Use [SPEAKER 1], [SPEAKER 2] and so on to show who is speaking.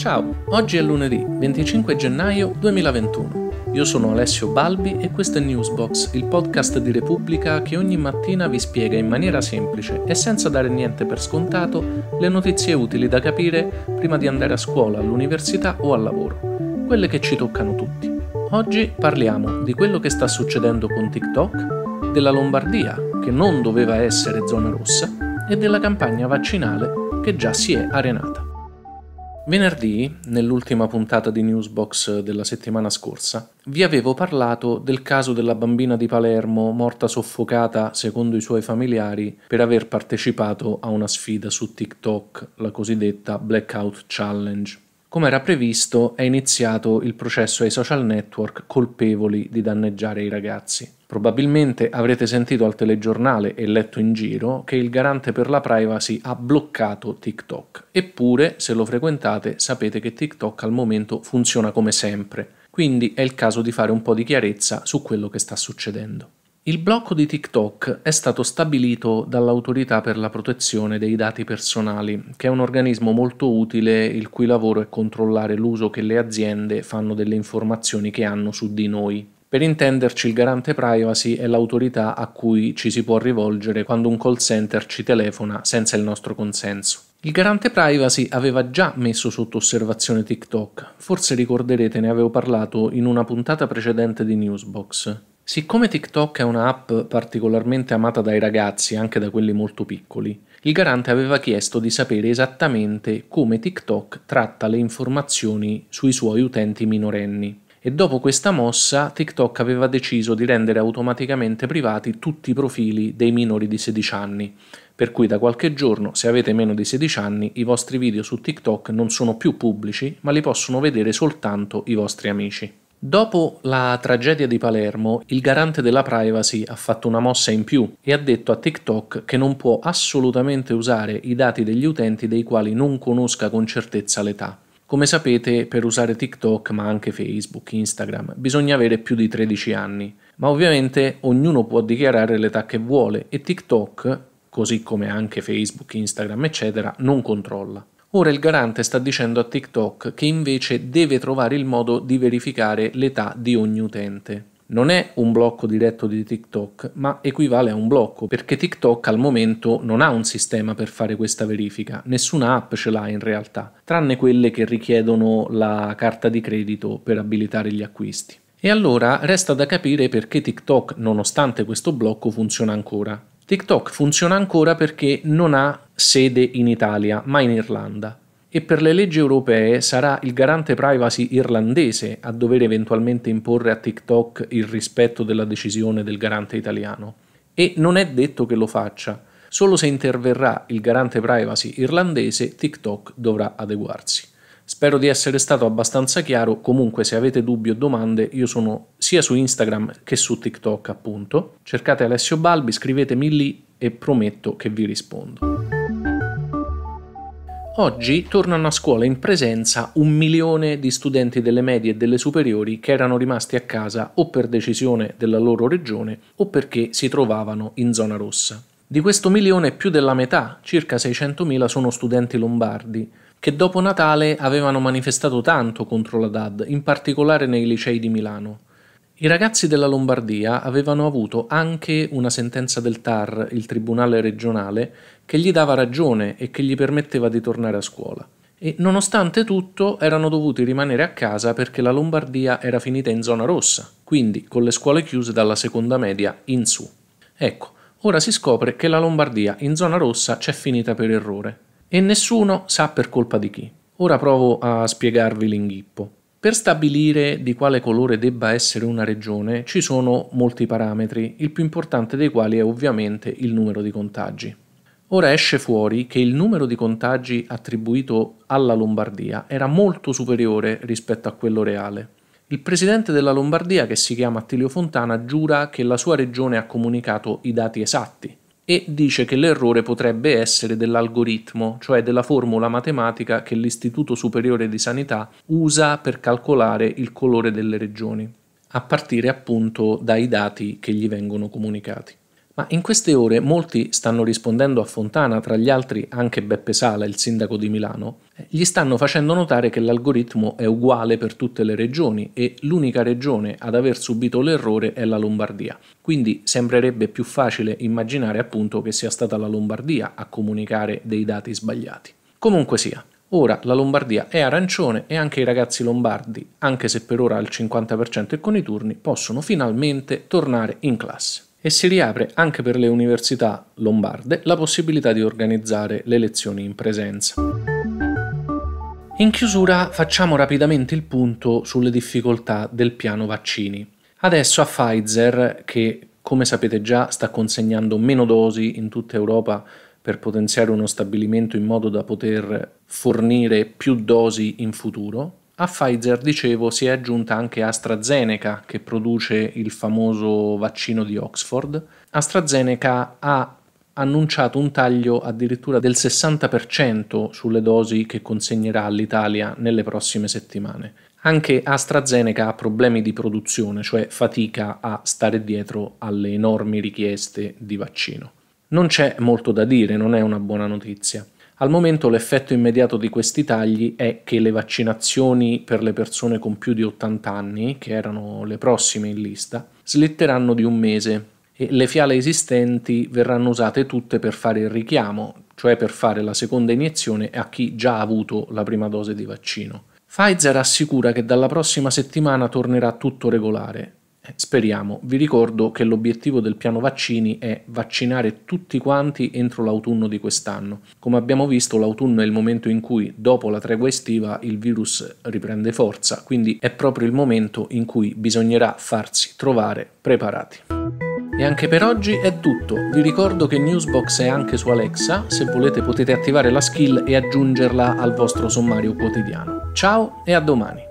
[SPEAKER 1] Ciao, oggi è lunedì 25 gennaio 2021. Io sono Alessio Balbi e questo è Newsbox, il podcast di Repubblica che ogni mattina vi spiega in maniera semplice e senza dare niente per scontato le notizie utili da capire prima di andare a scuola, all'università o al lavoro, quelle che ci toccano tutti. Oggi parliamo di quello che sta succedendo con TikTok, della Lombardia, che non doveva essere zona rossa, e della campagna vaccinale che già si è arenata. Venerdì, nell'ultima puntata di Newsbox della settimana scorsa, vi avevo parlato del caso della bambina di Palermo morta soffocata, secondo i suoi familiari, per aver partecipato a una sfida su TikTok, la cosiddetta Blackout Challenge. Come era previsto, è iniziato il processo ai social network colpevoli di danneggiare i ragazzi. Probabilmente avrete sentito al telegiornale e letto in giro che il garante per la privacy ha bloccato TikTok. Eppure, se lo frequentate, sapete che TikTok al momento funziona come sempre. Quindi è il caso di fare un po' di chiarezza su quello che sta succedendo. Il blocco di TikTok è stato stabilito dall'autorità per la protezione dei dati personali, che è un organismo molto utile il cui lavoro è controllare l'uso che le aziende fanno delle informazioni che hanno su di noi. Per intenderci, il garante privacy è l'autorità a cui ci si può rivolgere quando un call center ci telefona senza il nostro consenso. Il garante privacy aveva già messo sotto osservazione TikTok, forse ricorderete ne avevo parlato in una puntata precedente di Newsbox. Siccome TikTok è un'app particolarmente amata dai ragazzi, anche da quelli molto piccoli, il garante aveva chiesto di sapere esattamente come TikTok tratta le informazioni sui suoi utenti minorenni e dopo questa mossa TikTok aveva deciso di rendere automaticamente privati tutti i profili dei minori di 16 anni, per cui da qualche giorno, se avete meno di 16 anni, i vostri video su TikTok non sono più pubblici, ma li possono vedere soltanto i vostri amici. Dopo la tragedia di Palermo, il garante della privacy ha fatto una mossa in più e ha detto a TikTok che non può assolutamente usare i dati degli utenti dei quali non conosca con certezza l'età. Come sapete, per usare TikTok, ma anche Facebook, Instagram, bisogna avere più di 13 anni, ma ovviamente ognuno può dichiarare l'età che vuole e TikTok, così come anche Facebook, Instagram, eccetera, non controlla. Ora il garante sta dicendo a TikTok che invece deve trovare il modo di verificare l'età di ogni utente non è un blocco diretto di TikTok, ma equivale a un blocco, perché TikTok al momento non ha un sistema per fare questa verifica, nessuna app ce l'ha in realtà, tranne quelle che richiedono la carta di credito per abilitare gli acquisti. E allora resta da capire perché TikTok, nonostante questo blocco, funziona ancora. TikTok funziona ancora perché non ha sede in Italia, ma in Irlanda e per le leggi europee sarà il garante privacy irlandese a dover eventualmente imporre a TikTok il rispetto della decisione del garante italiano. E non è detto che lo faccia, solo se interverrà il garante privacy irlandese TikTok dovrà adeguarsi. Spero di essere stato abbastanza chiaro, comunque se avete dubbi o domande io sono sia su Instagram che su TikTok appunto. Cercate Alessio Balbi, scrivetemi lì e prometto che vi rispondo. Oggi tornano a scuola in presenza un milione di studenti delle medie e delle superiori che erano rimasti a casa o per decisione della loro regione o perché si trovavano in zona rossa. Di questo milione più della metà, circa 600.000, sono studenti lombardi, che dopo Natale avevano manifestato tanto contro la DAD, in particolare nei licei di Milano. I ragazzi della Lombardia avevano avuto anche una sentenza del TAR, il Tribunale regionale, che gli dava ragione e che gli permetteva di tornare a scuola. E nonostante tutto erano dovuti rimanere a casa perché la Lombardia era finita in zona rossa, quindi con le scuole chiuse dalla seconda media in su. Ecco, ora si scopre che la Lombardia in zona rossa c'è finita per errore. E nessuno sa per colpa di chi. Ora provo a spiegarvi l'inghippo. Per stabilire di quale colore debba essere una regione ci sono molti parametri, il più importante dei quali è ovviamente il numero di contagi. Ora esce fuori che il numero di contagi attribuito alla Lombardia era molto superiore rispetto a quello reale. Il presidente della Lombardia, che si chiama Attilio Fontana, giura che la sua regione ha comunicato i dati esatti, e dice che l'errore potrebbe essere dell'algoritmo, cioè della formula matematica che l'Istituto Superiore di Sanità usa per calcolare il colore delle regioni, a partire appunto dai dati che gli vengono comunicati. Ma in queste ore molti stanno rispondendo a Fontana, tra gli altri anche Beppe Sala, il sindaco di Milano. Eh, gli stanno facendo notare che l'algoritmo è uguale per tutte le regioni e l'unica regione ad aver subito l'errore è la Lombardia. Quindi sembrerebbe più facile immaginare appunto che sia stata la Lombardia a comunicare dei dati sbagliati. Comunque sia, Ora la Lombardia è arancione e anche i ragazzi lombardi, anche se per ora al 50% e con i turni, possono finalmente tornare in classe e si riapre anche per le università lombarde la possibilità di organizzare le lezioni in presenza. In chiusura facciamo rapidamente il punto sulle difficoltà del piano vaccini. Adesso a Pfizer, che come sapete già sta consegnando meno dosi in tutta Europa per potenziare uno stabilimento in modo da poter fornire più dosi in futuro, a Pfizer, dicevo, si è aggiunta anche AstraZeneca, che produce il famoso vaccino di Oxford. AstraZeneca ha annunciato un taglio addirittura del 60% sulle dosi che consegnerà all'Italia nelle prossime settimane. Anche AstraZeneca ha problemi di produzione, cioè fatica a stare dietro alle enormi richieste di vaccino. Non c'è molto da dire, non è una buona notizia. Al momento l'effetto immediato di questi tagli è che le vaccinazioni per le persone con più di 80 anni, che erano le prossime in lista, slitteranno di un mese e le fiale esistenti verranno usate tutte per fare il richiamo, cioè per fare la seconda iniezione a chi già ha avuto la prima dose di vaccino. Pfizer assicura che dalla prossima settimana tornerà tutto regolare, Speriamo. Vi ricordo che l'obiettivo del piano vaccini è vaccinare tutti quanti entro l'autunno di quest'anno. Come abbiamo visto, l'autunno è il momento in cui, dopo la tregua estiva, il virus riprende forza, quindi è proprio il momento in cui bisognerà farsi trovare preparati. E anche per oggi è tutto. Vi ricordo che Newsbox è anche su Alexa, se volete potete attivare la skill e aggiungerla al vostro sommario quotidiano. Ciao e a domani!